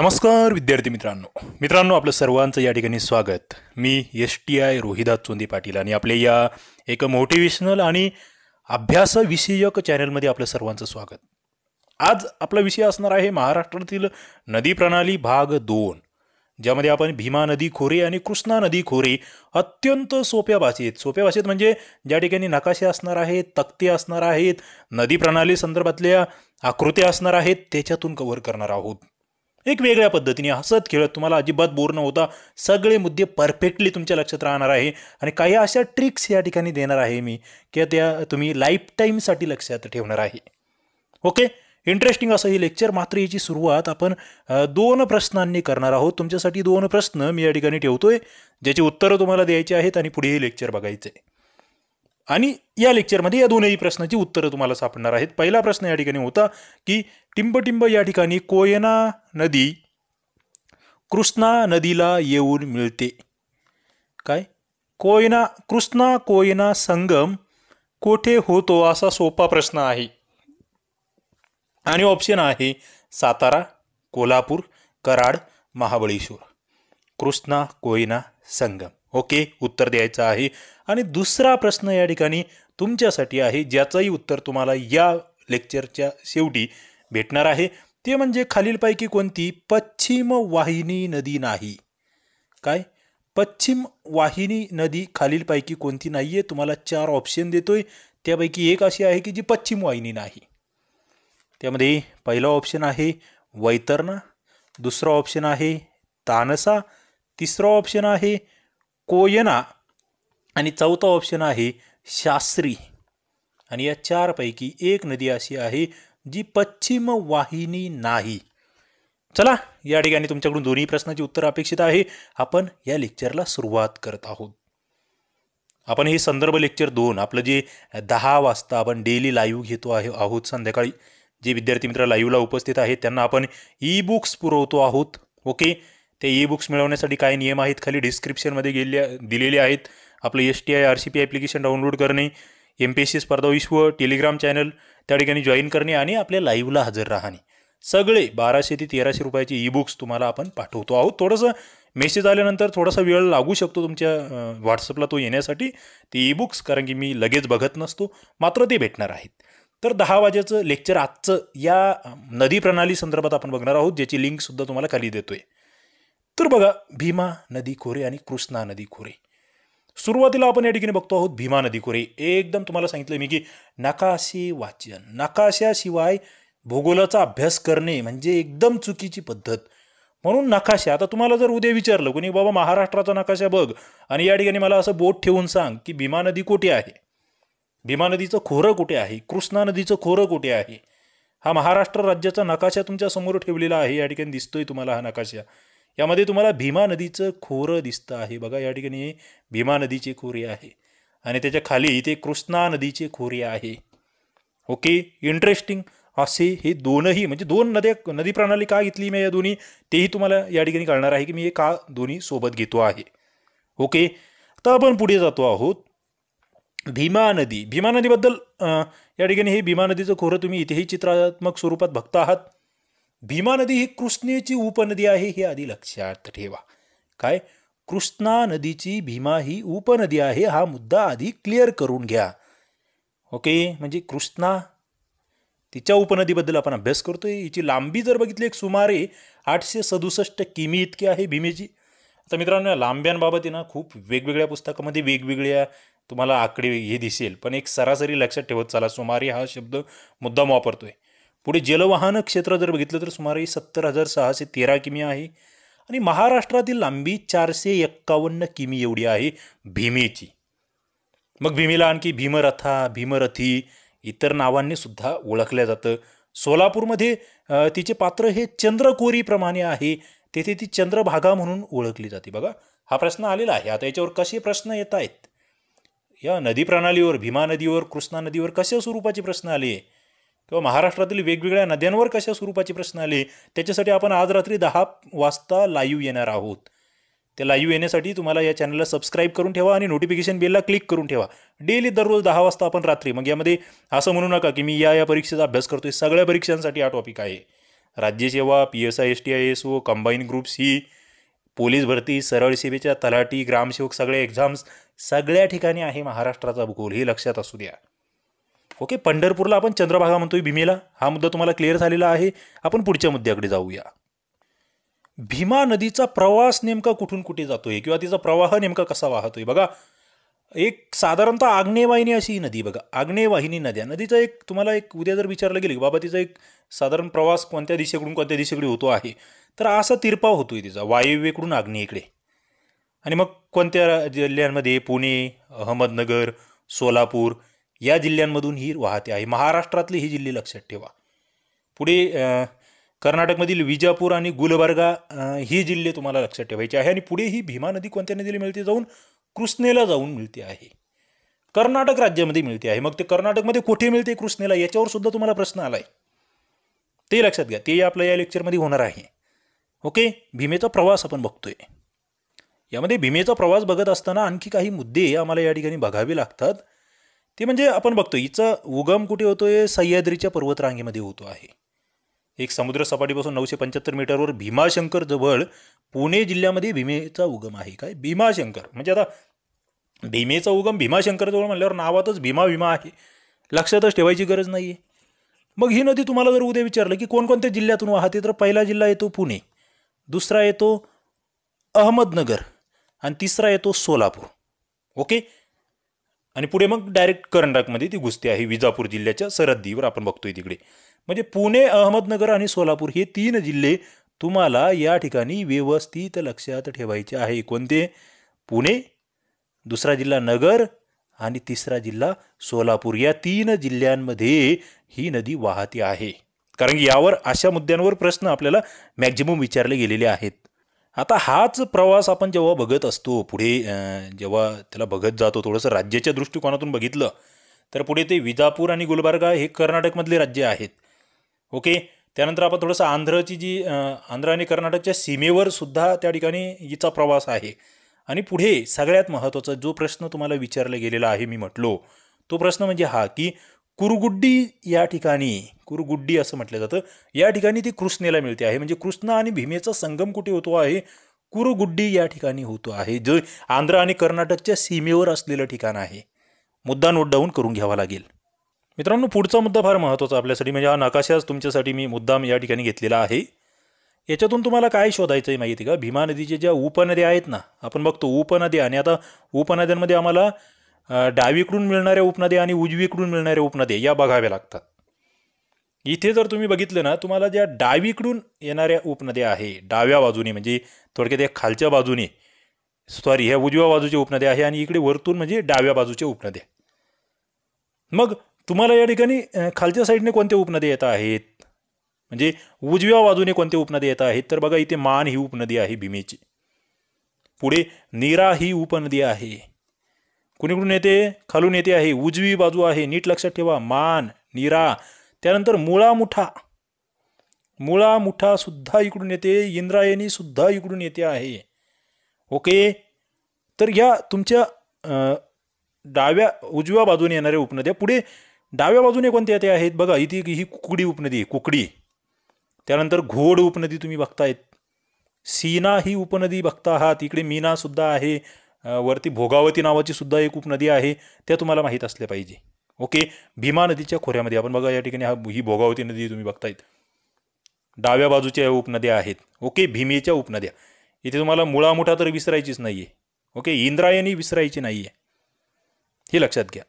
नमस्कार विद्यार्थी मित्रांनो मित्रांनो आपलं सर्वांचं या ठिकाणी स्वागत मी S T I Rohidas Chondi Patil आणि आपले या एक मोटिवेशनल आणि अभ्यासविषयक चॅनलमध्ये आपलं सर्वांचं स्वागत आज आपला विषय असणार आहे महाराष्ट्रातील नदी प्रणाली भाग दोन ज्यामध्ये आपण भीमा नदी खोरे आणि कृष्णा नदी खोरे अत्यंत सोप्या भाषेत सोप्या भाषेत म्हणजे ज्या ठिकाणी नकाशे असणार आहेत तक्ते असणार आहेत नदी प्रणाली संदर्भातल्या आकृत्या असणार आहेत त्याच्यातून कव्हर करणार आहोत एक वेगळ्या पद्धतीने हसत खेळत तुम्हाला अजिबात बोर न होता सगळे मुद्दे परफेक्टली तुमच्या लक्षात राहणार आहे आणि काही अशा ट्रिक्स या ठिकाणी देणार आहे मी किंवा त्या तुम्ही लाईफ टाईमसाठी लक्षात ठेवणार आहे ओके इंटरेस्टिंग असं हे लेक्चर मात्र याची सुरुवात आपण दोन प्रश्नांनी करणार आहोत तुमच्यासाठी दोन प्रश्न मी या ठिकाणी ठेवतो आहे ज्याची उत्तरं तुम्हाला द्यायची आहेत आणि पुढे लेक्चर बघायचं आहे आणि या लेक्चरमध्ये या दोनही प्रश्नाची उत्तरं तुम्हाला सापडणार आहेत पहिला प्रश्न या ठिकाणी होता की टिंबटिंब या ठिकाणी कोयना नदी कृष्णा नदीला येऊन मिळते काय कोयना कृष्णा कोयना संगम कोठे होतो असा सोपा प्रश्न आहे आणि ऑप्शन आहे सातारा कोल्हापूर कराड महाबळेश्वर कृष्णा कोयना संगम ओके उत्तर द्यायचं आहे आणि दुसरा प्रश्न या ठिकाणी तुमच्यासाठी आहे ज्याचंही उत्तर तुम्हाला या लेक्चरच्या शेवटी भेटणार आहे ते म्हणजे खालीलपैकी कोणती पश्चिम वाहिनी नदी नाही काय पश्चिम वाहिनी नदी खालीलपैकी कोणती नाही आहे तुम्हाला चार ऑप्शन देतोय त्यापैकी एक अशी आहे की जी पश्चिम वाहिनी नाही त्यामध्ये पहिला ऑप्शन आहे वैतरणा दुसरा ऑप्शन आहे तानसा तिसरा ऑप्शन आहे कोयना आणि चौथा ऑप्शन आहे शास्त्री आणि या चारपैकी एक नदी अशी आहे जी पश्चिम वाहिनी नाही चला या ठिकाणी तुमच्याकडून दोन्ही प्रश्नाची उत्तर अपेक्षित आहे आपण या लेक्चरला सुरुवात करत आहोत आपण हे संदर्भ लेक्चर दोन आपलं जे दहा वाजता आपण डेली लाईव्ह घेतो आहे आहोत संध्याकाळी जे विद्यार्थी मित्र लाईव्हला उपस्थित आहेत त्यांना आपण ई बुक्स पुरवतो आहोत ओके ते ई बुक्स मिळवण्यासाठी काय नियम आहेत खाली डिस्क्रिप्शनमध्ये गेले दिलेले आहेत आपलं S T I R C P application download करणे M P S C Spardha Vishwa Telegram channel त्या ठिकाणी जॉईन करणे आणि आपल्या लाईव्हला हजर राहणे सगळे बाराशे ते तेराशे रुपयाचे ई बुक्स तुम्हाला आपण पाठवतो आहोत थोडंसं मेसेज आल्यानंतर थोडासा वेळ लागू शकतो तुमच्या व्हॉट्सअपला तो येण्यासाठी ते ई बुक्स कारण की मी लगेच बघत नसतो मात्र ते भेटणार आहेत तर दहा वाजेचं लेक्चर आजचं या नदी प्रणाली संदर्भात आपण बघणार आहोत ज्याची लिंकसुद्धा तुम्हाला खाली देतो आहे तर बघा भीमा नदी खोरे आणि कृष्णा नदी खोरे सुरुवातीला आपण या ठिकाणी बघतो आहोत भीमा नदी खोरे एकदम तुम्हाला सांगितलं मी की नकाशे वाचन नकाशाशिवाय भूगोलाचा अभ्यास करणे म्हणजे एकदम चुकीची पद्धत म्हणून नकाशा आता तुम्हाला जर उद्या विचारलं कोणी बाबा महाराष्ट्राचा नकाशा बघ आणि या ठिकाणी मला असं बोट ठेवून सांग की भीमा नदी कुठे आहे भीमा नदीचं खोरं कुठे आहे कृष्णा नदीचं खोरं कुठे आहे हा महाराष्ट्र राज्याचा नकाशा तुमच्या समोर ठेवलेला आहे या ठिकाणी दिसतोय तुम्हाला हा नकाशा यामध्ये तुम्हाला भीमा नदीचं खोरं दिसतं आहे बघा या ठिकाणी भीमा नदीचे खोरे आहे आणि त्याच्या खाली इथे कृष्णा नदीचे खोरे आहे ओके इंटरेस्टिंग असे हे दोनही म्हणजे दोन नद्या नदी प्रणाली का घेतली मी या दोन्ही तेही तुम्हाला या ठिकाणी कळणार आहे की मी हे का दोन्ही सोबत घेतो आहे ओके तर आपण पुढे जातो आहोत भीमा नदी भीमा नदीबद्दल या ठिकाणी हे भीमा नदीचं खोरं तुम्ही इथेही चित्रात्मक स्वरूपात बघता आहात भीमा नदी ही कृष्णेची उपनदी आहे हे आधी लक्षात ठेवा काय कृष्णा नदीची भीमा ही उपनदी आहे हा मुद्दा आधी क्लिअर करून घ्या ओके म्हणजे कृष्णा तिच्या उपनदीबद्दल आपण अभ्यास करतोय हिची लांबी जर बघितली एक सुमारे आठशे सदुसष्ट किमी इतकी आहे भीमेची आता मित्रांनो या लांब्यांबाबत ये ना खूप वेगवेगळ्या पुस्तकामध्ये वेगवेगळ्या तुम्हाला आकडे हे दिसेल पण एक सरासरी लक्षात ठेवत चला सुमारे हा शब्द मुद्दाम वापरतोय पुढे जलवाहन क्षेत्र जर बघितलं तर सुमारे सत्तर हजार सहाशे तेरा किमी आहे आणि महाराष्ट्रातील लांबी चारशे एक्कावन्न किमी एवढी आहे भीमेची मग भीमेला आणखी भीमरथा भीमरथी इतर नावांनी सुद्धा ओळखल्या जातं सोलापूरमध्ये तिचे पात्र हे चंद्रकोरीप्रमाणे आहे तेथे ती चंद्रभागा म्हणून ओळखली जाते बघा हा प्रश्न आलेला आहे आता याच्यावर कसे प्रश्न येत आहेत या नदी प्रणालीवर भीमा नदीवर कृष्णा नदीवर कशा स्वरूपाचे प्रश्न आले आहे किंवा महाराष्ट्रातील वेगवेगळ्या नद्यांवर कशा स्वरूपाचे प्रश्न आले त्याच्यासाठी आपण आज रात्री दहा वाजता लाईव्ह येणार आहोत ते लाईव्ह येण्यासाठी तुम्हाला या चॅनलला सबस्क्राईब करून ठेवा आणि नोटिफिकेशन बेलला क्लिक करून ठेवा डेली दररोज दहा वाजता आपण रात्री मग यामध्ये असं म्हणू नका की मी या या परीक्षेचा अभ्यास करतोय सगळ्या परीक्षांसाठी हा टॉपिक आहे राज्यसेवा P S I S T I S O combine group C police भरती सरळ सेवेच्या तलाठी ग्रामसेवक सगळे एक्झाम्स सगळ्या ठिकाणी आहे महाराष्ट्राचा भूगोल हे लक्षात असू द्या ओके पंढरपूरला आपण चंद्रभागा म्हणतोय भीमेला हा मुद्दा तुम्हाला क्लिअर झालेला आहे आपण पुढच्या मुद्द्याकडे जाऊया भीमा नदीचा प्रवास नेमका कुठून कुठे जातोय किंवा तिचा प्रवाह नेमका कसा वाहतोय बघा एक साधारणतः आग्नेयवाहिनी अशी ही नदी बघा आग्नेयवाहिनी नद्या नदीचा एक तुम्हाला एक उद्या जर विचारलं गेलं की बाबा तिचा एक साधारण प्रवास कोणत्या दिशेकडून कोणत्या दिशेकडे होतो आहे तर असा तिरपाव होतोय तिचा वायव्येकडून आग्नेयकडे आणि मग कोणत्या जिल्ह्यांमध्ये पुणे अहमदनगर सोलापूर या जिल्ह्यांमधून ही वाहते आहे महाराष्ट्रातली ही जिल्हे लक्षात ठेवा पुढे कर्नाटकमधील विजापूर आणि गुलबर्गा ही जिल्हे तुम्हाला लक्षात ठेवायची आहे आणि पुढे ही भीमा नदी कोणत्या नदीला मिळते जाऊन कृष्णेला जाऊन मिळते आहे कर्नाटक राज्यामध्ये मिळते आहे मग ते कर्नाटकमध्ये कुठे मिळते कृष्णेला याच्यावर सुद्धा तुम्हाला प्रश्न आला आहे ते लक्षात घ्या ते आपल्या या लेक्चरमध्ये होणार आहे ओके भीमेचा प्रवास आपण बघतोय यामध्ये भीमेचा प्रवास बघत असताना आणखी काही मुद्दे आम्हाला या ठिकाणी बघावे लागतात ती म्हणजे आपण बघतो हिचा उगम कुठे होतो आहे सह्याद्रीच्या पर्वतरांगेमध्ये होतो आहे एक समुद्र सपाटीपासून नऊशे पंच्याहत्तर मीटरवर भीमाशंकर जवळ पुणे जिल्ह्यामध्ये भीमेचा उगम आहे काय भीमाशंकर म्हणजे आता भीमेचा उगम भीमाशंकरजवळ म्हणल्यावर नावातच भीमा भीमा आहे लक्षातच ठेवायची गरज नाही आहे मग ही नदी तुम्हाला जर उद्या विचारलं की कोणकोणत्या जिल्ह्यातून वाहते तर पहिला जिल्हा येतो पुणे दुसरा येतो अहमदनगर आणि तिसरा येतो सोलापूर ओके आणि पुढे मग डायरेक्ट कर्नाटकमध्ये ती घुसते आहे विजापूर जिल्ह्याच्या सरहद्दीवर आपण बघतोय तिकडे म्हणजे पुणे अहमदनगर आणि सोलापूर हे तीन जिल्हे तुम्हाला या ठिकाणी व्यवस्थित लक्षात ठेवायचे आहे कोणते पुणे दुसरा जिल्हा नगर आणि तिसरा जिल्हा सोलापूर या तीन जिल्ह्यांमध्ये ही नदी वाहते आहे कारण यावर अशा मुद्द्यांवर प्रश्न आपल्याला मॅक्झिमम विचारले गेलेले आहेत आता हाच प्रवास आपण जेव्हा बघत असतो पुढे जेव्हा त्याला बघत जातो थोडंसं राज्याच्या दृष्टिकोनातून बघितलं तर पुढे ते विजापूर आणि गुलबर्गा हे कर्नाटकमधले राज्य आहेत ओके त्यानंतर आपण थोडंसं आंध्रची जी आंध्र आणि कर्नाटकच्या सीमेवर सुद्धा त्या ठिकाणी हिचा प्रवास आहे आणि पुढे सगळ्यात महत्त्वाचा जो प्रश्न तुम्हाला विचारला गेलेला आहे मी म्हटलो तो प्रश्न म्हणजे हा की कुरुगुड्डी या ठिकाणी कुरुगुड्डी असं म्हटलं जातं या ठिकाणी ती कृष्णेला मिळते आहे म्हणजे कृष्ण आणि भीमेचा संगम कुठे होतो आहे कुरुगुड्डी या ठिकाणी होतो आहे जो आंध्र आणि कर्नाटकच्या सीमेवर असलेलं ठिकाण आहे मुद्दा नोट डाऊन करून घ्यावा लागेल मित्रांनो पुढचा मुद्दा फार महत्त्वाचा आपल्यासाठी म्हणजे हा नकाशाच तुमच्यासाठी मी मुद्दाम या ठिकाणी घेतलेला आहे याच्यातून तुम्हाला काय शोधायचं आहे माहिती का भीमा नदीच्या ज्या उपनद्या आहेत ना आपण बघतो उपनद्या आणि आता उपनद्यांमध्ये आम्हाला डावीकडून मिळणाऱ्या उपनद्या आणि उजवीकडून मिळणाऱ्या उपनद्या या बघाव्या लागतात इथे जर तुम्ही बघितलं ना तुम्हाला ज्या डावीकडून येणाऱ्या उपनद्या आहे डाव्या बाजूने म्हणजे थोडक्यात या खालच्या बाजूने सॉरी ह्या उजव्या बाजूच्या उपनद्या आहे आणि इकडे वरतून म्हणजे डाव्या बाजूच्या उपनद्या मग तुम्हाला या ठिकाणी खालच्या साईडने कोणते उपनद्या येत आहेत म्हणजे उजव्या बाजूने कोणते उपनद्या येत आहेत तर बघा इथे मान ही उपनदी आहे भीमेची पुढे नीरा ही उपनदी आहे कुणीकडून येते खालून येते आहे उजवी बाजू आहे नीट लक्षात ठेवा मान निरा त्यानंतर मुळा मुठा मुळा मुठा सुद्धा इकडून येते इंद्रायणी सुद्धा इकडून येते आहे ओके तर ह्या तुमच्या डाव्या उजव्या बाजूने येणाऱ्या उपनद्या पुढे डाव्या बाजूने कोणत्या येते आहेत बघा इथे ही कुकडी उपनदी कुकडी त्यानंतर घोड उपनदी तुम्ही बघतायत सीना ही उपनदी बघता आहात इकडे मीनासुद्धा आहे वरती भोगावती नावाची सुद्धा एक उपनदी आहे त्या तुम्हाला माहीत असल्या पाहिजे ओके भीमा नदीच्या खोऱ्यामध्ये आपण बघा या ठिकाणी हा ही भोगावती नदी तुम्ही बघतायत डाव्या बाजूच्या उपनद्या आहेत ओके भीमेच्या उपनद्या इथे तुम्हाला मुळामुठा तर विसरायचीच नाही आहे ओके इंद्रायणी विसरायची नाही आहे हे लक्षात घ्या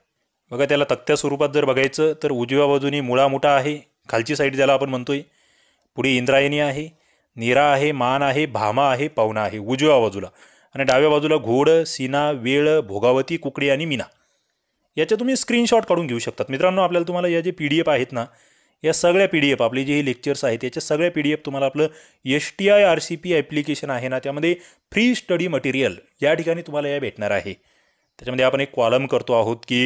बघा त्याला तक्त्या स्वरूपात जर बघायचं तर उजव्या बाजूने मुळामुठा आहे खालची साईड ज्याला आपण म्हणतोय पुढे इंद्रायणी आहे नीरा आहे मान आहे भामा आहे पावना आहे उजव्या बाजूला आणि डाव्या बाजूला घोड सीना वेळ भोगावती कुकडी आणि मीना याच्या तुम्ही स्क्रीनशॉट काढून घेऊ शकतात मित्रांनो आपल्याला तुम्हाला या जे पी डी एफ आहेत ना या सगळ्या पी डी एफ आपले जे लेक्चर्स आहेत याच्या सगळ्या पी डी एफ तुम्हाला आपलं S T I R C P application आहे ना त्यामध्ये फ्री स्टडी मटेरियल या ठिकाणी तुम्हाला या भेटणार आहे त्याच्यामध्ये आपण एक कॉलम करतो आहोत की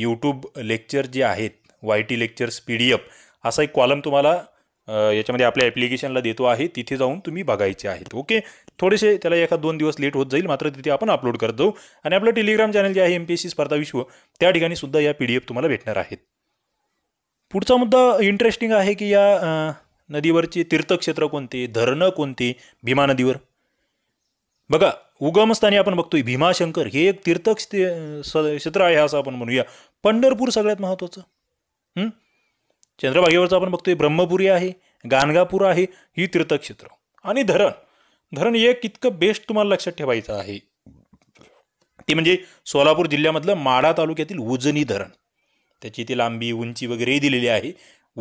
यूट्यूब लेक्चर जे आहेत Y T lectures P D F असा एक कॉलम तुम्हाला याच्यामध्ये आपल्या ॲप्लिकेशनला देतो आहे तिथे जाऊन तुम्ही बघायचे आहेत ओके थोडेसे त्याला एखाद दोन दिवस लेट होत जाईल मात्र तिथे आपण अपलोड करत जाऊ आणि आपलं टेलिग्राम चॅनल जे आहे M P S C Spardha विश्व त्या ठिकाणी सुद्धा या पी डी एफ तुम्हाला भेटणार आहेत पुढचा मुद्दा इंटरेस्टिंग आहे की या नदीवरची तीर्थक्षेत्र कोणती धरणं कोणती भीमा नदीवर बघा उगमस्थानी आपण बघतोय भीमाशंकर हे एक तीर्थ क्षेत्र आहे असं आपण म्हणूया पंढरपूर सगळ्यात महत्त्वाचं चंद्रभागेवरचं आपण बघतोय ब्रह्मपुरी आहे गाणगापूर आहे ही तीर्थक्षेत्र आणि धरण धरण एक इतकं बेस्ट तुम्हाला लक्षात ठेवायचं आहे ते म्हणजे सोलापूर जिल्ह्यामधलं माढा तालुक्यातील उजनी धरण त्याची ती लांबी उंची वगैरे दिलेली आहे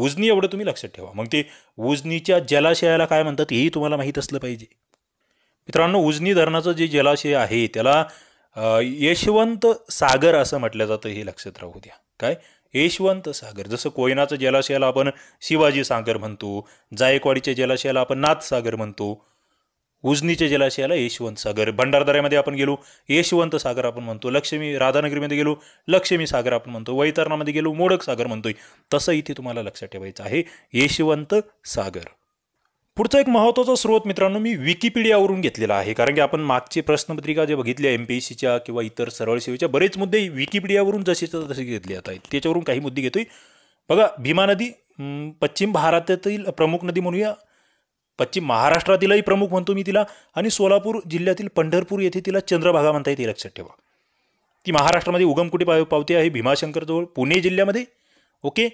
उजनी एवढं तुम्ही लक्षात ठेवा मग ते उजनीच्या जलाशयाला काय म्हणतात हेही तुम्हाला माहीत असलं पाहिजे मित्रांनो उजनी धरणाचं जे जलाशय आहे त्याला यशवंत सागर असं म्हटलं जातं हे लक्षात राहू द्या काय यशवंत सागर जसं कोयनाचं जलाशयाला आपण शिवाजी सागर म्हणतो जायकवाडीच्या जलाशयाला आपण नाथ सागर म्हणतो उजनीच्या जलाशयाला यशवंत सागर भंडारदऱ्यामध्ये आपण गेलो यशवंत सागर आपण म्हणतो लक्ष्मी राधानगरीमध्ये गेलो लक्ष्मी सागर आपण म्हणतो वैतरणामध्ये गेलो मोडक सागर म्हणतोय तसं इथे तुम्हाला लक्षात ठेवायचं आहे यशवंत सागर पुढचा एक महत्त्वाचा स्रोत मित्रांनो मी विकिपीडियावरून घेतलेला आहे कारण की आपण मागची प्रश्नपत्रिका जे बघितल्या एम पी एस सीच्या किंवा इतर सरळ सेवेच्या बरेच मुद्दे विकिपीडियावरून जसे तसे घेतले जात आहेत त्याच्यावरून काही मुद्दे घेतोय बघा भीमा नदी पश्चिम भारतातील प्रमुख नदी म्हणूया पश्चिम महाराष्ट्रातीलही प्रमुख म्हणतो मी तिला आणि सोलापूर जिल्ह्यातील पंढरपूर येथे तिला चंद्रभागा म्हणता येते लक्षात ठेवा ती महाराष्ट्रामध्ये उगमकुटी पाव पावते आहे भीमाशंकरजवळ पुणे जिल्ह्यामध्ये ओके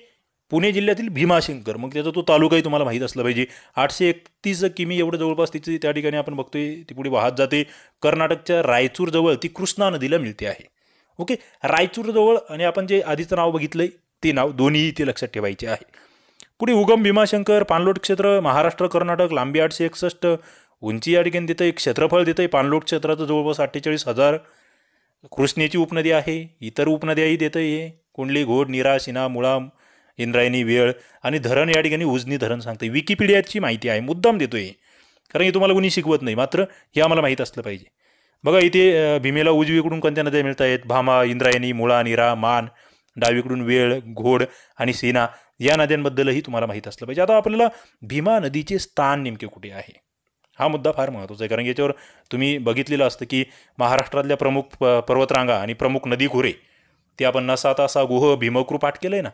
पुणे जिल्ह्यातील भीमाशंकर मग त्याचा तो तालुकाही तुम्हाला माहीत असला पाहिजे आठशे एकतीस किमी एवढं जवळपास तिची त्या ठिकाणी आपण बघतोय ती पुढे वाहत जाते कर्नाटकच्या रायचूरजवळ ती कृष्णा नदीला मिळते आहे ओके रायचूरजवळ आणि आपण जे आधीचं नाव बघितलं ते नाव दोन्ही इथे लक्षात ठेवायचे आहे पुढे उगम भीमाशंकर पानलोट क्षेत्र महाराष्ट्र कर्नाटक लांबी आठशे एकसष्ट उंची या ठिकाणी देतं एक क्षेत्रफळ देतं पानलोट क्षेत्राचं जवळपास अठ्ठेचाळीस हजार कृष्णेची उपनदी आहे इतर उपनद्याही देतं आहे कुंडली घोड निरा शिना मुळा इंद्रायणी वेळ आणि धरण या ठिकाणी उजनी धरण सांगतं विकिपीडियाची माहिती आहे मुद्दाम देतो आहे कारण हे तुम्हाला कुणी शिकवत नाही मात्र हे आम्हाला माहीत असलं पाहिजे बघा इथे भीमेला उजवीकडून कोणत्या नद्या मिळत आहेत भामा इंद्रायणी मुळा निरा मान डावीकडून वेळ घोड आणि सेना या नद्यांबद्दलही तुम्हाला माहीत असलं पाहिजे आता आपल्याला भीमा नदीचे स्थान नेमके कुठे आहे हा मुद्दा फार महत्त्वाचा आहे कारण याच्यावर तुम्ही बघितलेलं असतं की महाराष्ट्रातल्या प्रमुख प पर्वतरांगा आणि प्रमुख नदी खोरे ते आपण नसा तासा गुह भीमकृ पाठ केलं आहे ना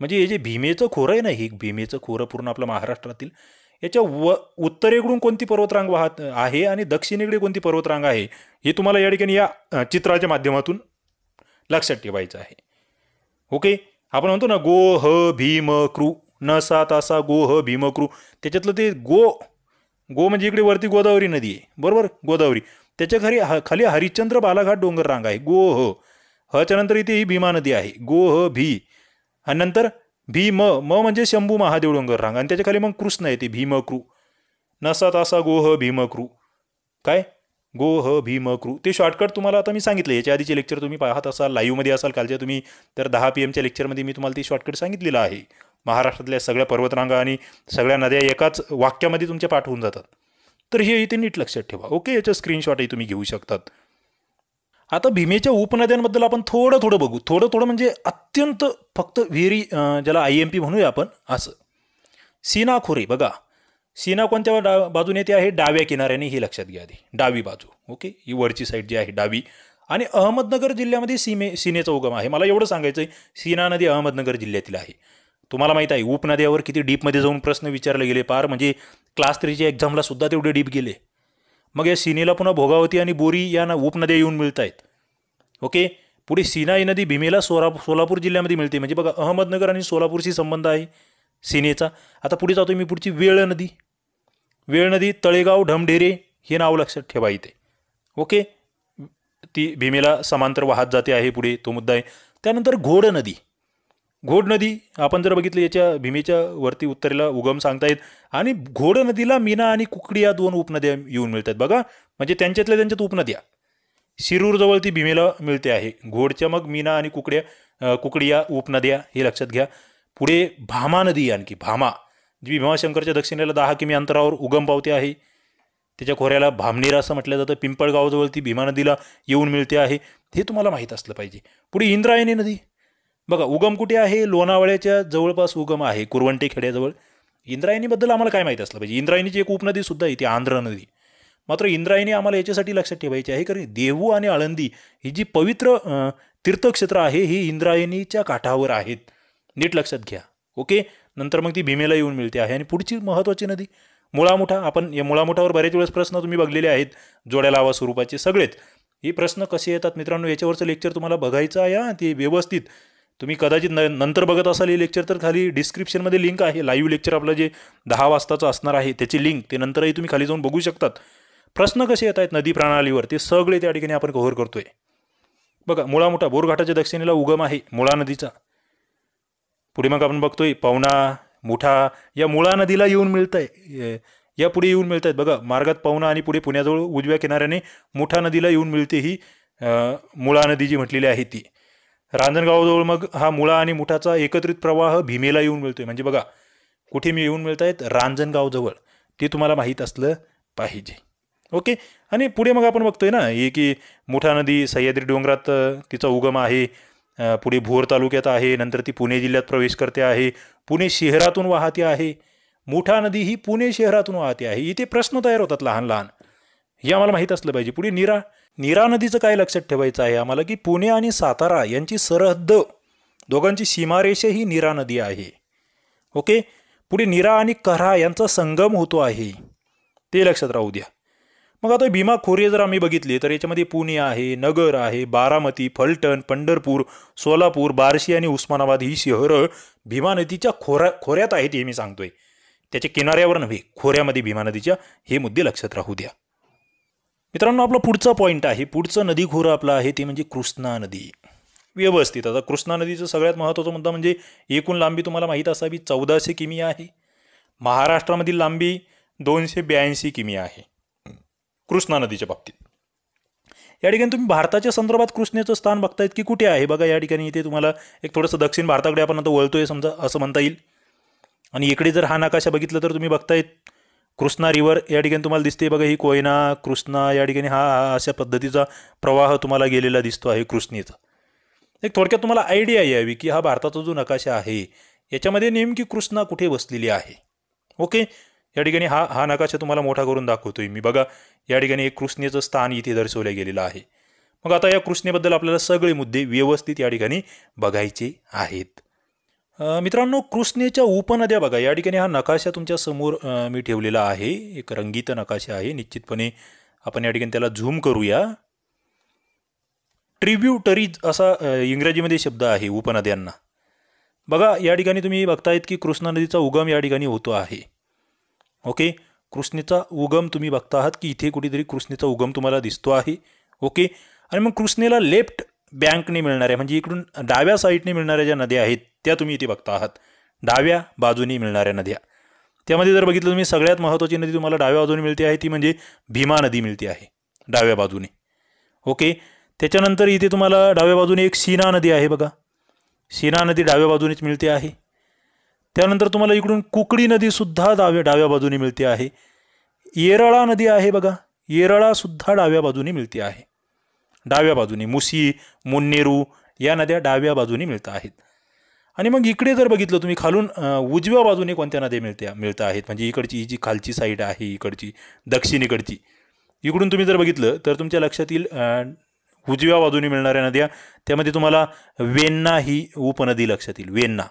म्हणजे हे जे भीमेचं खोरं आहे ना ही भीमेचं खोरं पूर्ण आपलं महाराष्ट्रातील याच्या व उत्तरेकडून कोणती पर्वतरांग वाहत आहे आणि दक्षिणेकडे कोणती पर्वतरांग आहे हे तुम्हाला या ठिकाणी या चित्राच्या माध्यमातून लक्षात ठेवायचं आहे ओके आपण म्हणतो ना गो ह भीम क्रू न सात असा गो ह भीम क्रू त्याच्यातलं ते गो गो म्हणजे इकडे वरती गोदावरी नदी आहे बरोबर गोदावरी त्याच्या घरी खाली हरिश्चंद्र बालाघाट डोंगर रांग आहे गो ह हच्या नंतर इथे ही भीमा नदी आहे गो ह भी आणि नंतर भी म म म्हणजे शंभू महादेव डोंगर रांग आणि त्याच्या खाली मग कृष्ण येते भीमकृ नसा तासा गोह भीमकृ काय गो ह भीम क्रू ते शॉर्टकट तुम्हाला आता मी सांगितले याच्या आधीचे लेक्चर तुम्ही पाहत असाल लाईव्हमध्ये असाल कालच्या तुम्ही तर दहा पी एमच्या लेक्चरमध्ये मी तुम्हाला ती शॉर्टकट सांगितलेलं आहे महाराष्ट्रातल्या सगळ्या पर्वतरांगा आणि सगळ्या नद्या एकाच वाक्यामध्ये तुमच्या पाठवून जातात तर हे इथे नीट लक्षात ठेवा ओके याच्या स्क्रीनशॉटही तुम्ही घेऊ शकतात आता भीमेच्या उपनद्यांबद्दल आपण थोडं थोडं बघू थोडं थोडं म्हणजे अत्यंत फक्त व्हेरी ज्याला आय एम पी म्हणूया आपण असं सीना खोरे बघा सीना कोणत्या डा बाजूने येते आहे डाव्या किनाऱ्याने ही लक्षात घ्या आधी डावी बाजू ओके ही वरची साईड जी आहे डावी आणि अहमदनगर जिल्ह्यामध्ये सीमे सीनेचा उगम आहे मला एवढं सांगायचं आहे सीना नदी अहमदनगर जिल्ह्यातील आहे तुम्हाला माहीत आहे उपनद्यावर किती डीपमध्ये जाऊन प्रश्न विचारले गेले पार म्हणजे क्लास थ्रीच्या एक्झामला सुद्धा तेवढे डीप गेले मग या सीनेला पुन्हा भोगावती आणि बोरी या ना उपनद्या येऊन मिळत आहेत ओके पुढे सीना ही नदी भीमेला सोला सोलापूर जिल्ह्यामध्ये मिळते म्हणजे बघा अहमदनगर आणि सोलापूरशी संबंध आहे सिनेचा आता पुढे जातो मी पुढची वेळ नदी वेळ नदी तळेगाव ढमढेरे हे नाव लक्षात ठेवा इथे ओके ती भीमेला समांतर वाहत जाते आहे पुढे तो मुद्दा आहे त्यानंतर घोड नदी घोड नदी आपण जर बघितलं याच्या भीमेच्या वरती उत्तरेला उगम सांगतायत आणि घोड नदीला मीना आणि कुकडी या दोन उपनद्या येऊन मिळतात बघा म्हणजे त्यांच्यातल्या त्यांच्यात उपनद्या शिरूरजवळ ती भीमेला मिळते आहे घोडच्या मग मीना आणि कुकड्या कुकडी या उपनद्या हे लक्षात घ्या पुढे भामा नदी आणखी भामा जी भीमाशंकरच्या दक्षिणेला दहा किमी अंतरावर उगम पावते आहे त्याच्या खोऱ्याला भामनेरा असं म्हटलं जातं पिंपळगावजवळ ती भीमा नदीला येऊन मिळते आहे हे तुम्हाला माहीत असलं पाहिजे पुढे इंद्रायणी नदी बघा उगम कुठे आहे लोणावळ्याच्या जवळपास उगम आहे कुरवंटे खेड्याजवळ इंद्रायणीबद्दल आम्हाला काय माहीत असलं पाहिजे इंद्रायणीची एक उपनदीसुद्धा आहे ती आंध्र नदी मात्र इंद्रायणी आम्हाला याच्यासाठी लक्षात ठेवायची आहे कारण देहू आणि आळंदी ही जी पवित्र तीर्थक्षेत्र आहे ही इंद्रायणीच्या काठावर आहेत नीट लक्षात घ्या ओके नंतर मग ती भीमेला येऊन मिळते आहे आणि पुढची महत्त्वाची नदी मुळामुठा आपण या मुळामुठावर बऱ्याच वेळेस प्रश्न तुम्ही बघलेले आहेत जोड्या लावा स्वरूपाचे सगळेच हे प्रश्न कसे येतात मित्रांनो याच्यावरचं लेक्चर तुम्हाला बघायचं आहे हां ते व्यवस्थित तुम्ही कदाचित न नंतर बघत असाल हे लेक्चर तर खाली डिस्क्रिप्शनमध्ये लिंक आहे लाईव्ह लेक्चर आपलं जे दहा वाजताचं असणार आहे त्याची लिंक ते नंतरही तुम्ही खाली जाऊन बघू शकतात प्रश्न कसे येत आहेत नदी प्रणालीवर ते सगळे त्या ठिकाणी आपण कव्हर करतोय बघा मुळामुठा बोरघाटाच्या दक्षिणेला उगम आहे मुळा नदीचा पुढे मग आपण बघतोय पवना मुठा या मुळा नदीला येऊन मिळत आहे या पुढे येऊन मिळत आहेत बघा मार्गात पवना आणि पुढे पुण्याजवळ उजव्या किनाऱ्याने मुठा नदीला येऊन मिळते ही मुळा नदी जी म्हटलेली आहे ती रांजणगावजवळ मग हा मुळा आणि मुठाचा एकत्रित प्रवाह भीमेला येऊन मिळतोय म्हणजे बघा कुठे मी येऊन मिळत आहेत रांजणगावजवळ ते तुम्हाला माहीत असलं पाहिजे ओके आणि पुढे मग आपण बघतोय ना हे की मुठा नदी सह्याद्री डोंगरात तिचा उगम आहे पुढे भोर तालुक्यात आहे नंतर ती पुणे जिल्ह्यात प्रवेश करते आहे पुणे शहरातून वाहते आहे मुठा नदी ही पुणे शहरातून वाहते आहे इथे प्रश्न तयार होतात लहान लहान हे आम्हाला माहीत असलं पाहिजे पुढे निरा निरा नदीचं काय लक्षात ठेवायचं आहे आम्हाला की पुणे आणि सातारा यांची सरहद्द दोघांची सीमारेषा ही निरा नदी आहे ओके पुढे निरा आणि करा यांचा संगम होतो आहे ते लक्षात राहू द्या मग आता भीमा खोरे जर आम्ही बघितली तर याच्यामध्ये पुणे आहे नगर आहे बारामती फलटण पंढरपूर सोलापूर बार्शी आणि उस्मानाबाद ही शहरं भीमा नदीच्या खोऱ्या खोऱ्यात आहेत हे मी सांगतोय त्याच्या किनाऱ्यावर नव्हे खोऱ्यामध्ये भीमा नदीच्या हे मुद्दे लक्षात राहू द्या मित्रांनो आपला पुढचा पॉईंट आहे पुढचं नदी खोरं आपलं आहे ते म्हणजे कृष्णा नदी व्यवस्थित आता कृष्णा नदीचं सगळ्यात महत्त्वाचा मुद्दा म्हणजे एकूण लांबी तुम्हाला माहीत असावी चौदाशे किमी आहे महाराष्ट्रामधील लांबी दोनशे ब्याऐंशी किमी आहे कृष्णा नदीच्या बाबतीत या ठिकाणी तुम्ही भारताच्या संदर्भात कृष्णेचं स्थान बघतायत की कुठे आहे बघा या ठिकाणी इथे तुम्हाला एक थोडंसं दक्षिण भारताकडे आपण आता वळतोय समजा असं म्हणता येईल आणि इकडे जर हा नकाशा बघितलं तर तुम्ही बघतायत कृष्णा रिवर या ठिकाणी तुम्हाला दिसते बघा ही कोयना कृष्णा या ठिकाणी हा अशा पद्धतीचा प्रवाह तुम्हाला गेलेला दिसतो आहे कृष्णेचा एक थोडक्यात तुम्हाला आयडिया यावी की हा भारताचा जो नकाशा आहे याच्यामध्ये नेमकी कृष्णा कुठे बसलेली आहे ओके या ठिकाणी हा हा नकाशा तुम्हाला मोठा करून दाखवतोय मी बघा या ठिकाणी एक कृष्णेचं स्थान इथे दर्शवलं गेलेलं आहे मग आता या कृष्णेबद्दल आपल्याला सगळे मुद्दे व्यवस्थित या ठिकाणी बघायचे आहेत मित्रांनो कृष्णेच्या उपनद्या बघा या ठिकाणी हा नकाशा तुमच्या समोर मी ठेवलेला आहे एक रंगीत नकाशा आहे निश्चितपणे आपण या ठिकाणी त्याला झूम करूया ट्रिब्युटरीज असा इंग्रजीमध्ये शब्द आहे उपनद्यांना बघा या ठिकाणी तुम्ही बघतायत की कृष्णा नदीचा उगम या ठिकाणी होतो आहे ओके कृष्णेचा उगम तुम्ही बघता आहात की इथे कुठेतरी कृष्णेचा उगम तुम्हाला दिसतो आहे ओके आणि मग कृष्णेला लेफ्ट बँकने मिळणाऱ्या म्हणजे इकडून डाव्या साईडने मिळणाऱ्या ज्या नद्या आहेत त्या तुम्ही इथे बघता आहात डाव्या बाजूने मिळणाऱ्या नद्या त्यामध्ये जर बघितलं तुम्ही सगळ्यात महत्त्वाची नदी तुम्हाला डाव्या बाजूने मिळते आहे ती म्हणजे भीमा नदी मिळते आहे डाव्या बाजूने ओके त्याच्यानंतर इथे तुम्हाला डाव्या बाजूने एक सीना नदी आहे बघा सीना नदी डाव्या बाजूनेच मिळते आहे त्यानंतर तुम्हाला इकडून कुकडी नदीसुद्धा डाव्या डाव्या बाजूने मिळते आहे येरळा नदी आहे बघा येरळासुद्धा डाव्या बाजूने मिळते आहे डाव्या बाजूने मुसी मुन्नेरू या नद्या डाव्या बाजूने मिळत आहेत आणि मग इकडे जर बघितलं तुम्ही खालून उजव्या बाजूने कोणत्या नद्या मिळत्या मिळत आहेत म्हणजे इकडची ही जी खालची साईड आहे इकडची दक्षिणेकडची इकडून तुम्ही जर बघितलं तर तुमच्या लक्षात येईल उजव्या बाजूने मिळणाऱ्या नद्या त्यामध्ये तुम्हाला वेन्ना ही उपनदी लक्षात येईल वेन्ना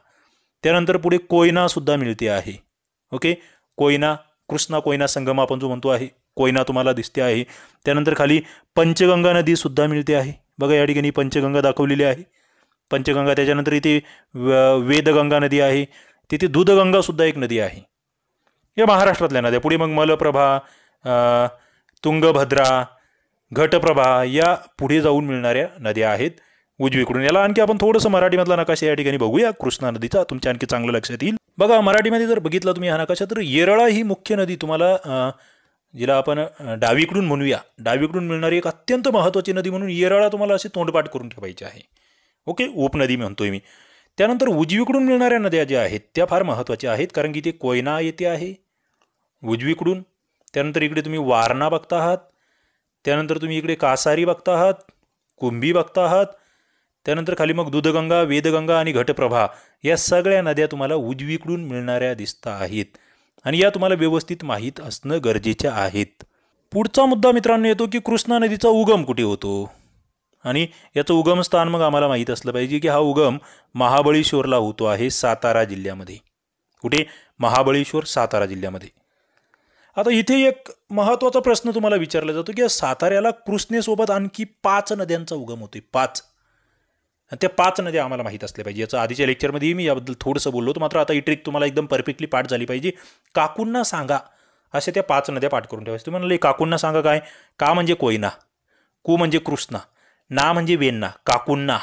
त्यानंतर पुढे कोयनासुद्धा मिळते आहे ओके कोयना कृष्णा कोयना संगम आपण जो म्हणतो आहे कोयना तुम्हाला दिसते आहे त्यानंतर खाली पंचगंगा नदीसुद्धा मिळते आहे बघा या ठिकाणी पंचगंगा दाखवलेली आहे पंचगंगा त्याच्यानंतर इथे वेदगंगा नदी आहे तिथे दूधगंगासुद्धा एक नदी आहे या महाराष्ट्रातल्या नद्या पुढे मग मलप्रभा तुंगभद्रा घटप्रभा या पुढे जाऊन मिळणाऱ्या नद्या आहेत उजवीकडून याला आणखी आपण थोडंसं मराठीमधला नकाशा या ठिकाणी बघूया कृष्णा नदीचा तुमच्या आणखी चांगलं लक्षात येईल बघा मराठीमध्ये जर बघितला तुम्ही हा नकाशा तर येरळा ही मुख्य नदी तुम्हाला जिला आपण डावीकडून म्हणूया डावीकडून मिळणारी एक अत्यंत महत्त्वाची नदी म्हणून येरळा तुम्हाला असे तोंडपाठ करून ठेवायची आहे ओके उपनदी म्हणतोय मी त्यानंतर उजवीकडून मिळणाऱ्या नद्या ज्या आहेत त्या फार महत्त्वाच्या आहेत कारण की ते कोयना येथे आहे उजवीकडून त्यानंतर इकडे तुम्ही वारणा बघता आहात त्यानंतर तुम्ही इकडे कासारी बघता आहात कुंभी बघता आहात त्यानंतर खाली मग दूधगंगा वेदगंगा आणि घटप्रभा या सगळ्या नद्या तुम्हाला उजवीकडून मिळणाऱ्या दिसत आहेत आणि या तुम्हाला व्यवस्थित माहीत असणं गरजेचे आहेत पुढचा मुद्दा मित्रांनो येतो की कृष्णा नदीचा उगम कुठे होतो आणि याचं स्थान मग आम्हाला माहीत असलं पाहिजे की हा उगम महाबळेश्वरला होतो आहे सातारा जिल्ह्यामध्ये कुठे महाबळेश्वर सातारा जिल्ह्यामध्ये आता इथे एक महत्त्वाचा प्रश्न तुम्हाला विचारला जातो की या साताऱ्याला कृष्णेसोबत आणखी पाच नद्यांचा उगम होतोय पाच त्या पाच नद्या आम्हाला माहीत असल्या पाहिजे याचं आधीच्या लेक्चरमध्येही मी याबद्दल थोडंसं बोललो होतो मात्र आता ही ट्रिक तुम्हाला एकदम परफेक्टली पाठ झाली पाहिजे काकूंना सांगा अशा त्या पाच नद्या पाठ करून ठेवायचं तुम्ही म्हणाले काकूंना सांगा काय का म्हणजे कोयना कु म्हणजे कृष्णा ना म्हणजे वेन्ना काकूंना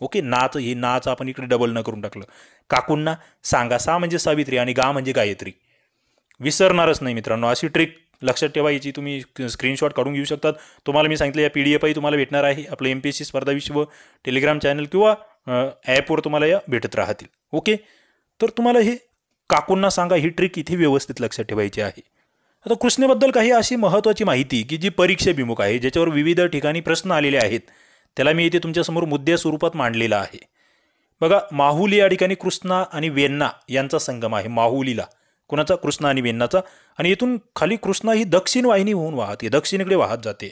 ओके नाच हे नाच आपण इकडे डबल न करून टाकलं काकूंना सांगा सा म्हणजे सावित्री आणि गा म्हणजे गायत्री विसरणारच नाही मित्रांनो अशी ट्रिक लक्षात ठेवा याची तुम्ही स्क्रीनशॉट काढून घेऊ शकतात तुम्हाला मी सांगितलं या पी डी एफही तुम्हाला भेटणार आहे आपलं M P S C Spardha Vishwa Telegram channel किंवा ॲपवर तुम्हाला या भेटत राहतील ओके तर तुम्हाला हे काकूंना सांगा ही ट्रिक इथे व्यवस्थित लक्षात ठेवायची आहे आता कृष्णेबद्दल काही अशी महत्त्वाची माहिती की जी परीक्षेभिमुख आहे ज्याच्यावर विविध ठिकाणी प्रश्न आलेले आहेत त्याला मी इथे तुमच्यासमोर मुद्द्या स्वरूपात मांडलेला आहे बघा माहुली या ठिकाणी कृष्णा आणि वेन्ना यांचा संगम आहे माहुलीला कुणाचा कृष्णा आणि वेन्नाचा आणि इथून खाली कृष्णा ही दक्षिण वाहिनी होऊन वाहते दक्षिणेकडे वाहत जाते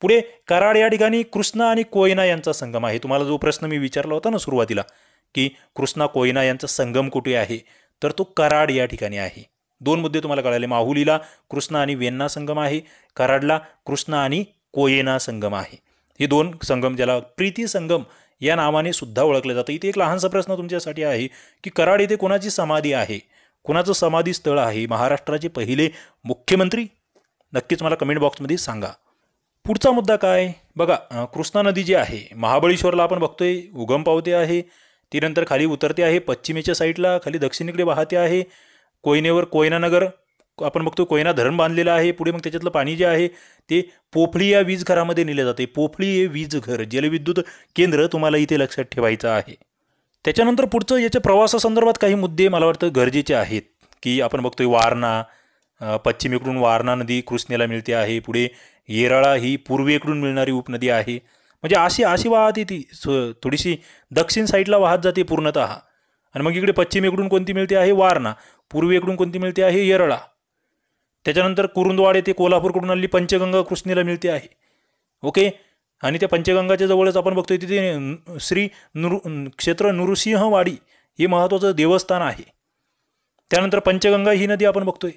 पुढे कराड या ठिकाणी कृष्णा आणि कोयना यांचा संगम आहे तुम्हाला जो प्रश्न मी विचारला होता ना सुरुवातीला की कृष्णा कोयना यांचा संगम कुठे आहे तर तो कराड या ठिकाणी आहे दोन मुद्दे तुम्हाला कळाले माहुलीला कृष्णा आणि वेन्ना संगम आहे कराडला कृष्णा आणि कोयना संगम आहे हे दोन संगम ज्याला प्रीती संगम या नावाने सुद्धा ओळखलं जातं इथे एक लहानसा प्रश्न तुमच्यासाठी आहे की कराड इथे कोणाची समाधी आहे कुणाचं समाधी स्थळ आहे महाराष्ट्राचे पहिले मुख्यमंत्री नक्कीच मला कमेंट बॉक्समध्ये सांगा पुढचा मुद्दा काय बघा कृष्णा नदी जी आहे महाबळेश्वरला आपण बघतोय उगम पावते आहे ती नंतर खाली उतरते आहे पश्चिमेच्या साईडला खाली दक्षिणेकडे वाहते आहे कोयनेवर कोयनानगर आपण बघतो कोयना धरण बांधलेलं आहे पुढे मग त्याच्यातलं पाणी जे आहे ते पोफळी या वीज घरामध्ये नेले जाते पोफळी हे वीज घर जलविद्युत केंद्र तुम्हाला इथे लक्षात ठेवायचं आहे त्याच्यानंतर पुढचं याच्या प्रवासासंदर्भात काही मुद्दे मला वाटतं गरजेचे आहेत की आपण बघतोय वारणा पश्चिमेकडून वारणा नदी कृष्णेला मिळते आहे पुढे येराळा ही पूर्वेकडून मिळणारी उपनदी आहे म्हणजे अशी अशी वाहते ती थोडीशी दक्षिण साईडला वाहत जाते पूर्णत आणि मग इकडे पश्चिमेकडून कोणती मिळते आहे वारणा पूर्वेकडून कोणती मिळते आहे येरळा त्याच्यानंतर कुरुंदवाड येते कोल्हापूरकडून आली पंचगंगा कृष्णेला मिळते आहे ओके आणि त्या पंचगंगाच्या जवळच आपण बघतोय तिथे श्री नृ क्षेत्र नृसिंहवाडी हे महत्त्वाचं देवस्थान आहे त्यानंतर पंचगंगा ही नदी आपण बघतोय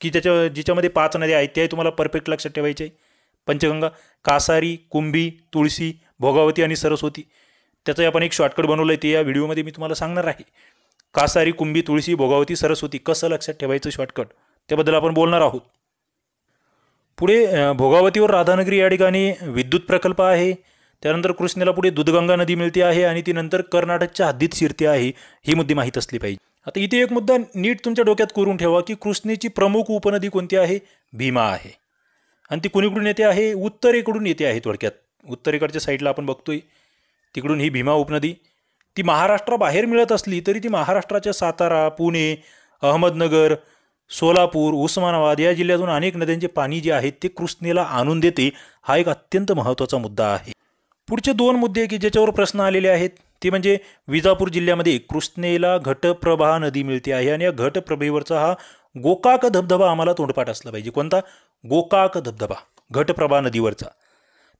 की त्याच्या जिच्यामध्ये पाच नद्या आहेत त्याही तुम्हाला परफेक्ट लक्षात ठेवायचे आहे पंचगंगा कासारी कुंभी तुळशी भोगावती आणि सरस्वती त्याचं आपण एक शॉर्टकट बनवलं आहे ते या व्हिडिओमध्ये मी तुम्हाला सांगणार आहे कासारी कुंभी तुळशी भोगावती सरस्वती कसं लक्षात ठेवायचं शॉर्टकट त्याबद्दल आपण बोलणार आहोत पुढे भोगावतीवर राधानगरी या ठिकाणी विद्युत प्रकल्प आहे त्यानंतर कृष्णेला पुढे दुधगंगा नदी मिळते आहे आणि ती नंतर कर्नाटकच्या हद्दीत शिरते आहे ही मुद्दे माहीत असली पाहिजे आता इथे एक मुद्दा नीट तुमच्या डोक्यात करून ठेवा की कृष्णेची प्रमुख उपनदी कोणती आहे भीमा आहे आणि ती कुणीकडून येते आहे उत्तरेकडून येते आहे थोडक्यात उत्तरेकडच्या साईडला आपण बघतोय तिकडून ही भीमा उपनदी ती महाराष्ट्राबाहेर मिळत असली तरी ती महाराष्ट्राच्या सातारा पुणे अहमदनगर सोलापूर उस्मानाबाद या जिल्ह्यातून अनेक नद्यांचे पाणी जे आहे ते कृष्णेला आणून देते हा एक अत्यंत महत्त्वाचा मुद्दा आहे पुढचे दोन मुद्दे की ज्याच्यावर प्रश्न आलेले आहेत ते म्हणजे विजापूर जिल्ह्यामध्ये कृष्णेला घटप्रभा नदी मिळते आहे आणि या घटप्रभेवरचा हा गोकाक धबधबा आम्हाला तोंडपाठ असला पाहिजे कोणता गोकाक धबधबा घटप्रभा नदीवरचा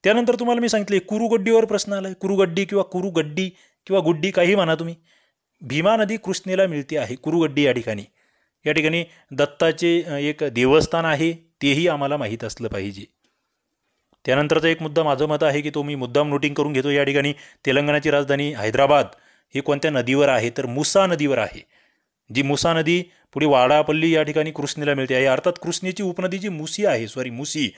त्यानंतर तुम्हाला मी सांगितले कुरुगड्डीवर प्रश्न आला आहे कुरुगड्डी किंवा कुरुगड्डी किंवा गुड्डी काही म्हणा तुम्ही भीमा नदी कृष्णेला मिळते आहे कुरुगड्डी या ठिकाणी या ठिकाणी दत्ताचे एक देवस्थान आहे तेही आम्हाला माहीत असलं पाहिजे त्यानंतरचा एक मुद्दा माझं मत आहे की तो मी मुद्दाम नोटिंग करून घेतो या ठिकाणी तेलंगणाची राजधानी हैदराबाद ही कोणत्या नदीवर आहे तर मुसा नदीवर आहे जी मुसा नदी पुढे वाडापल्ली या ठिकाणी कृष्णेला मिळते आहे अर्थात कृष्णेची उपनदी जी मुसी आहे सॉरी मुसी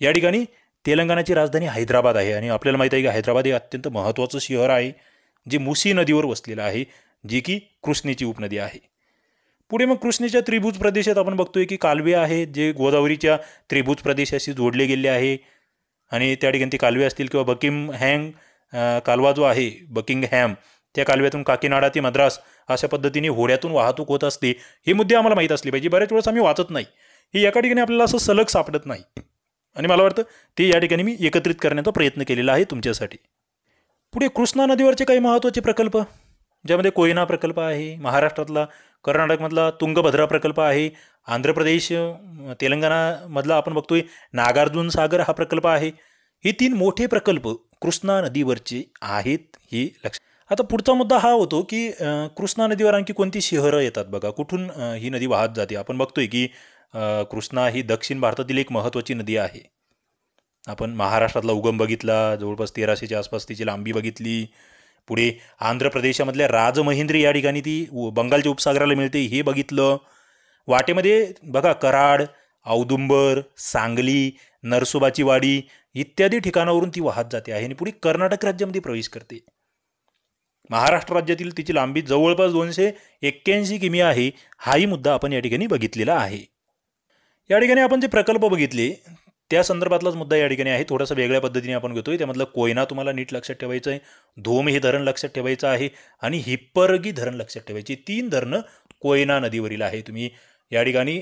या ठिकाणी तेलंगणाची राजधानी हैदराबाद आहे आणि आपल्याला माहीत आहे की हैदराबाद हे अत्यंत महत्त्वाचं शहर आहे जे मुसी नदीवर वसलेलं आहे जी की कृष्णेची उपनदी आहे पुढे मग कृष्णेच्या त्रिभुज प्रदेशात आपण बघतोय की कालवे आहे जे गोदावरीच्या त्रिभुज प्रदेशाशी जोडले गेले आहे आणि त्या ठिकाणी ते कालवे असतील किंवा बकिम हँग कालवा जो आहे बकिंग हॅम त्या कालव्यातून काकीनाडा ते मद्रास अशा पद्धतीने होड्यातून वाहतूक होत असते हे मुद्दे आम्हाला माहीत असले पाहिजे बऱ्याच वेळेस आम्ही वाचत नाही हे एका ठिकाणी आपल्याला असं सलग सापडत नाही आणि मला वाटतं ते या ठिकाणी मी एकत्रित करण्याचा प्रयत्न केलेला आहे तुमच्यासाठी पुढे कृष्णा नदीवरचे काही महत्त्वाचे प्रकल्प ज्यामध्ये कोयना प्रकल्प आहे महाराष्ट्रातला कर्नाटकमधला तुंगभद्रा प्रकल्प आहे आंध्र प्रदेश तेलंगणामधला आपण बघतोय नागार्जुन सागर हा प्रकल्प आहे हे तीन मोठे प्रकल्प कृष्णा नदीवरचे आहेत हे लक्ष आता पुढचा मुद्दा हा होतो की कृष्णा नदीवर आणखी कोणती शहरं येतात बघा कुठून ही नदी वाहत जाते आपण बघतोय की कृष्णा ही दक्षिण भारतातील एक महत्त्वाची नदी आहे आपण महाराष्ट्रातला उगम बघितला जवळपास तेराशेच्या आसपास तिची लांबी बघितली पुढे आंध्र प्रदेशामधल्या राजमहेंद्री या ठिकाणी ती बंगालच्या उपसागराला मिळते हे बघितलं वाटेमध्ये बघा कराड औदुंबर सांगली नरसोबाची वाडी इत्यादी ठिकाणावरून ती वाहत जाते आहे आणि पुढे कर्नाटक राज्यामध्ये प्रवेश करते महाराष्ट्र राज्यातील तिची लांबी जवळपास दोनशे एक्क्याऐंशी किमी आहे हाही मुद्दा आपण या ठिकाणी बघितलेला आहे या ठिकाणी आपण जे प्रकल्प बघितले त्या संदर्भातलाच मुद्दा या ठिकाणी आहे थोडासा वेगळ्या पद्धतीने आपण घेतोय त्यामधलं कोयना तुम्हाला नीट लक्षात ठेवायचं आहे धोम हे धरण लक्षात ठेवायचं आहे आणि हिप्परगी धरण लक्षात ठेवायची तीन धरणं कोयना नदीवरील आहे तुम्ही या ठिकाणी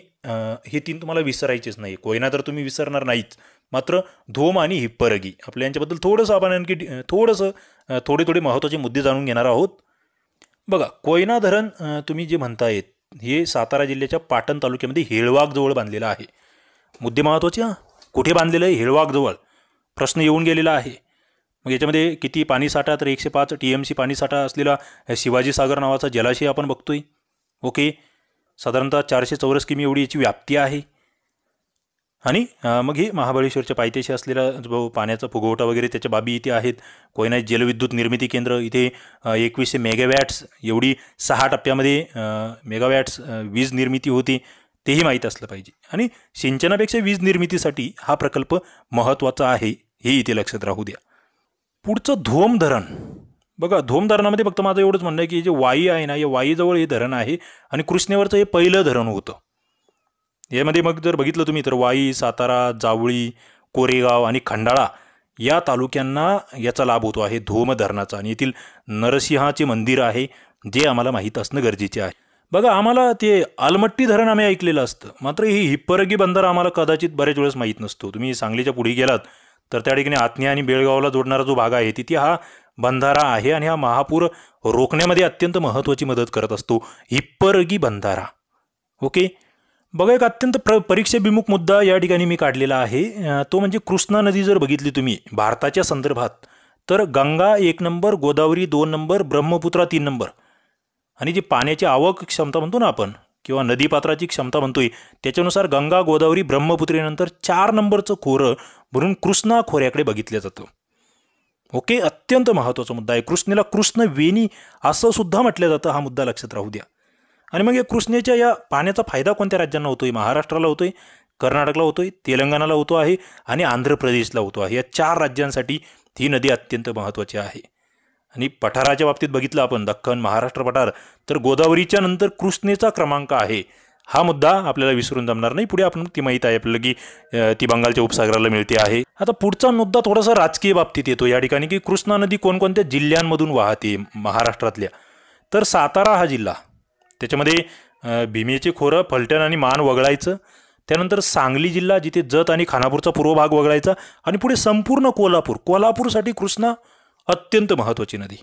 हे तीन तुम्हाला विसरायचेच नाही कोयना तर तुम्ही विसरणार नाहीच मात्र धोम आणि हिप्परगी आपल्या यांच्याबद्दल थोडंसं आपण आणखी थोडंसं थोडे थोडे महत्त्वाचे मुद्दे जाणून घेणार आहोत बघा कोयना धरण तुम्ही जे म्हणतायत हे सातारा जिल्ह्याच्या पाटण तालुक्यामध्ये हेळवागजवळ बांधलेलं आहे मुद्दे महत्त्वाचे हां कुठे बांधलेलं आहे हिळवागजवळ प्रश्न येऊन गेलेला आहे मग याच्यामध्ये किती पाणीसाठा तर एकशे पाच टी एम सी पाणीसाठा असलेला शिवाजी सागर नावाचा जलाशय आपण बघतोय ओके साधारणतः चारशे चौरस किमी एवढी याची व्याप्ती आहे आणि मग हे महाबळेश्वरच्या पायथ्याशी असलेला जो पाण्याचा फुगवटा वगैरे त्याच्या बाबी इथे आहेत कोयना जलविद्युत निर्मिती केंद्र इथे एकवीसशे मेगावॅट्स एवढी सहा टप्प्यामध्ये मेगावॅट्स वीज निर्मिती होती हेही माहीत असलं पाहिजे आणि सिंचनापेक्षा वीज निर्मितीसाठी हा प्रकल्प महत्त्वाचा आहे हे इथे लक्षात राहू द्या पुढचं धोम धरण बघा धोम धरणामध्ये फक्त माझं एवढंच म्हणणं आहे की जे वाई आहे ना या वाईजवळ हे धरण आहे आणि कृष्णेवरचं हे पहिलं धरण होतं यामध्ये मग जर बघितलं तुम्ही तर वाई सातारा जावळी कोरेगाव आणि खंडाळा या तालुक्यांना याचा लाभ होतो आहे धोम धरणाचा आणि येथील नरसिंहाचे मंदिर आहे जे आम्हाला माहीत असणं गरजेचे आहे बघा आम्हाला ते आलमट्टी धरण आम्ही ऐकलेलं असतं मात्र ही हिप्परगी बंदर आम्हाला कदाचित बऱ्याच वेळेस माहीत नसतो तुम्ही सांगलीच्या पुढे गेलात तर त्या ठिकाणी आत्म्या आणि बेळगावला जोडणारा जो भाग आहे तिथे हा बंधारा आहे आणि हा महापूर रोखण्यामध्ये अत्यंत महत्त्वाची मदत करत असतो हिप्परगी बंधारा ओके बघा एक अत्यंत प्र परीक्षेभिमुख मुद्दा या ठिकाणी मी काढलेला आहे तो म्हणजे कृष्णा नदी जर बघितली तुम्ही भारताच्या संदर्भात तर गंगा एक नंबर गोदावरी दोन नंबर ब्रह्मपुत्रा तीन नंबर आणि जी पाण्याची आवक क्षमता म्हणतो ना आपण किंवा नदीपात्राची क्षमता म्हणतोय त्याच्यानुसार गंगा गोदावरी ब्रह्मपुत्रीनंतर चार नंबरचं खोरं म्हणून कृष्णा खोऱ्याकडे बघितलं जातं ओके अत्यंत महत्त्वाचा मुद्दा आहे कृष्णेला कृष्ण वेणी असं सुद्धा म्हटलं जातं हा मुद्दा लक्षात राहू द्या आणि मग या कृष्णेच्या या पाण्याचा फायदा कोणत्या राज्यांना होतोय महाराष्ट्राला होतोय कर्नाटकला होतोय तेलंगणाला होतो आहे आणि आंध्र प्रदेशला होतो आहे या चार राज्यांसाठी ही नदी अत्यंत महत्त्वाची आहे आणि पठाराच्या बाबतीत बघितलं आपण दख्खन महाराष्ट्र पठार तर गोदावरीच्या नंतर कृष्णेचा क्रमांक आहे हा मुद्दा आपल्याला विसरून जमणार नाही पुढे आपण ती माहीत आहे आपल्याला की ती बंगालच्या उपसागराला मिळते आहे आता पुढचा मुद्दा थोडासा राजकीय बाबतीत येतो या ठिकाणी की कृष्णा नदी कोणकोणत्या जिल्ह्यांमधून वाहते महाराष्ट्रातल्या तर सातारा हा जिल्हा त्याच्यामध्ये भीमेचे खोरं फलटण आणि मान वगळायचं त्यानंतर सांगली जिल्हा जिथे जत आणि खानापूरचा पूर्व भाग वगळायचा आणि पुढे संपूर्ण कोल्हापूर कोल्हापूरसाठी कृष्णा अत्यंत महत्त्वाची नदी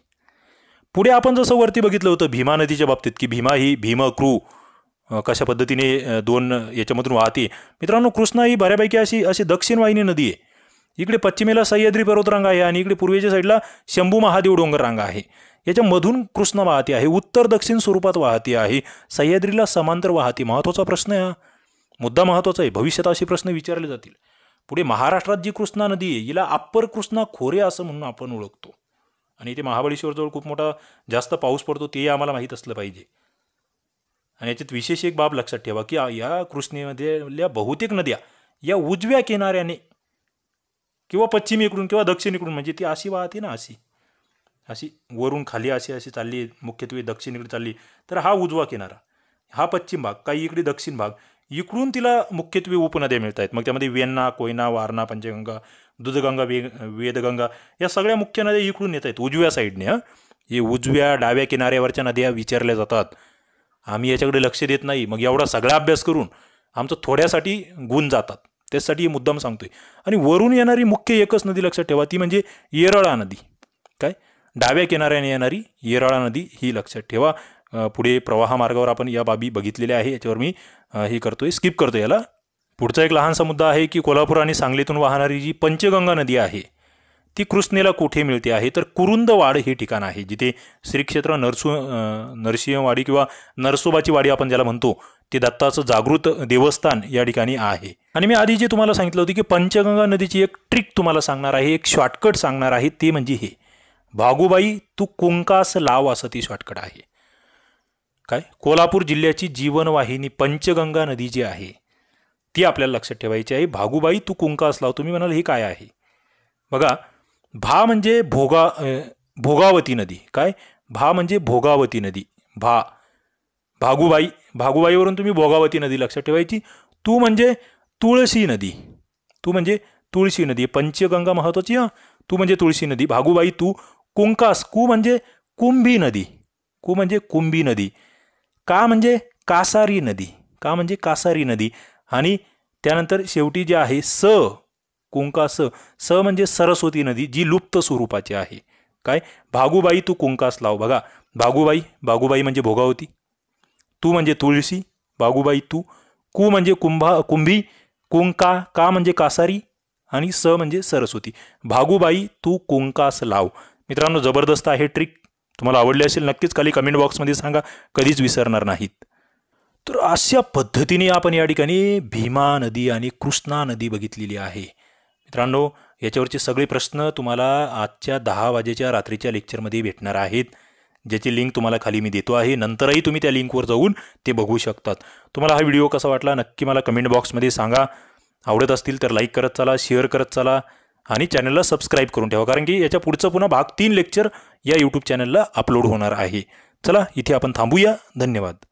पुढे आपण जसं वरती बघितलं होतं भीमा नदीच्या बाबतीत की भीमा ही भीम क्रू कशा पद्धतीने दोन याच्यामधून वाहते मित्रांनो कृष्णा ही बऱ्यापैकी अशी अशी वाहिनी नदी आहे इकडे पश्चिमेला सह्याद्री पर्वतरांग आहे आणि इकडे पूर्वेच्या साईडला शंभू महादेव डोंगर रांग आहे याच्यामधून कृष्णा वाहते आहे उत्तर दक्षिण स्वरूपात वाहते आहे सह्याद्रीला समांतर वाहते महत्त्वाचा प्रश्न आहे हा मुद्दा महत्त्वाचा आहे भविष्यात असे प्रश्न विचारले जातील पुढे महाराष्ट्रात जी कृष्णा नदी आहे हिला अप्पर कृष्णा खोरे असं म्हणून आपण ओळखतो आणि इथे महाबळेश्वरजवळ खूप मोठा जास्त पाऊस पडतो ते आम्हाला माहीत असलं पाहिजे आणि याच्यात विशेष एक बाब लक्षात ठेवा की या कृष्णेमधल्या बहुतेक नद्या या उजव्या किनाऱ्याने किंवा पश्चिमेकडून इकडून किंवा दक्षिण इकडून म्हणजे ती अशी वाहते ना अशी अशी वरून खाली अशी अशी चालली मुख्यत्वे दक्षिणेकडे चालली तर हा उजवा किनारा हा पश्चिम भाग काही इकडे दक्षिण भाग इकडून तिला मुख्यत्वे उपनद्या मिळत आहेत मग त्यामध्ये वेन्ना कोयना वारणा पंचगंगा दुधगंगा वे वेदगंगा या सगळ्या मुख्य नद्या इकडून येत आहेत उजव्या साईडने हे उजव्या डाव्या किनाऱ्यावरच्या नद्या विचारल्या जातात आम्ही याच्याकडे लक्ष देत नाही मग एवढा सगळा अभ्यास करून आमचं थोड्यासाठी गुण जातात त्याचसाठी मुद्दाम सांगतोय आणि वरून येणारी मुख्य एकच नदी लक्षात ठेवा ती म्हणजे येरळा नदी काय डाव्या किनाऱ्याने येणारी येरळा नदी ही लक्षात ठेवा पुढे प्रवाह मार्गावर आपण या बाबी बघितलेल्या आहे याच्यावर मी हे करतो आहे स्किप करतो याला पुढचा एक लहानसा मुद्दा आहे की कोल्हापूर आणि सांगलीतून वाहणारी जी पंचगंगा नदी आहे ती कृष्णेला कोठे मिळते आहे तर कुरुंदवाड हे ठिकाण आहे जिथे श्रीक्षेत्र नरसु नरसिंहवाडी किंवा नरसोबाची वाडी आपण ज्याला म्हणतो ते दत्ताचं जागृत देवस्थान या ठिकाणी आहे आणि मी आधी जे तुम्हाला सांगितलं होतं की पंचगंगा नदीची एक ट्रिक तुम्हाला सांगणार आहे एक शॉर्टकट सांगणार आहे ते म्हणजे हे भागूबाई तू कुंकास लाव असं ती शॉर्टकट आहे काय कोल्हापूर जिल्ह्याची जीवनवाहिनी पंचगंगा नदी जी आहे ती आपल्याला लक्षात ठेवायची आहे भागूबाई तू कुंकास लाव तुम्ही म्हणाल ही काय आहे बघा भा म्हणजे भोगा भोगावती नदी काय भा म्हणजे भोगावती नदी भा भागूबाई भागूबाईवरून तुम्ही भोगावती नदी लक्षात ठेवायची तू म्हणजे तुळशी नदी तू म्हणजे तुळशी नदी पंचगंगा महत्वाची हां तू म्हणजे तुळशी नदी भागूबाई तू कुंकास कु म्हणजे कुंभी नदी कु म्हणजे कुंभी नदी का म्हणजे कासारी नदी का म्हणजे कासारी नदी आणि त्यानंतर शेवटी जे आहे स कुंका स स म्हणजे सरस्वती नदी जी लुप्त स्वरूपाची आहे काय भागूबाई तू कुंकास लाव बघा भागूबाई भागूबाई म्हणजे भोगावती तू म्हणजे तुळशी भागूबाई तू कु म्हणजे कुंभा कुंभी कुंका का म्हणजे कासारी आणि स म्हणजे सरस्वती भागूबाई तू कुंकास लाव मित्रांनो जबरदस्त आहे ट्रिक तुम्हाला आवडले असेल नक्कीच खाली कमेंट बॉक्समध्ये सांगा कधीच विसरणार नाहीत तर अशा पद्धतीने आपण या ठिकाणी भीमा नदी आणि कृष्णा नदी बघितलेली आहे मित्रांनो याच्यावरचे सगळे प्रश्न तुम्हाला आजच्या दहा वाजेच्या रात्रीच्या लेक्चरमध्ये भेटणार आहेत ज्याची लिंक तुम्हाला खाली मी देतो आहे नंतरही तुम्ही त्या लिंकवर जाऊन ते बघू शकतात तुम्हाला हा व्हिडिओ कसा वाटला नक्की मला कमेंट बॉक्समध्ये सांगा आवडत असतील तर लाईक करत चला शेअर करत चला आणि चॅनलला सबस्क्राईब करून ठेवा कारण की याच्या पुढचं पुन्हा भाग तीन लेक्चर या यूट्यूब चॅनलला अपलोड होणार आहे चला इथे आपण थांबूया धन्यवाद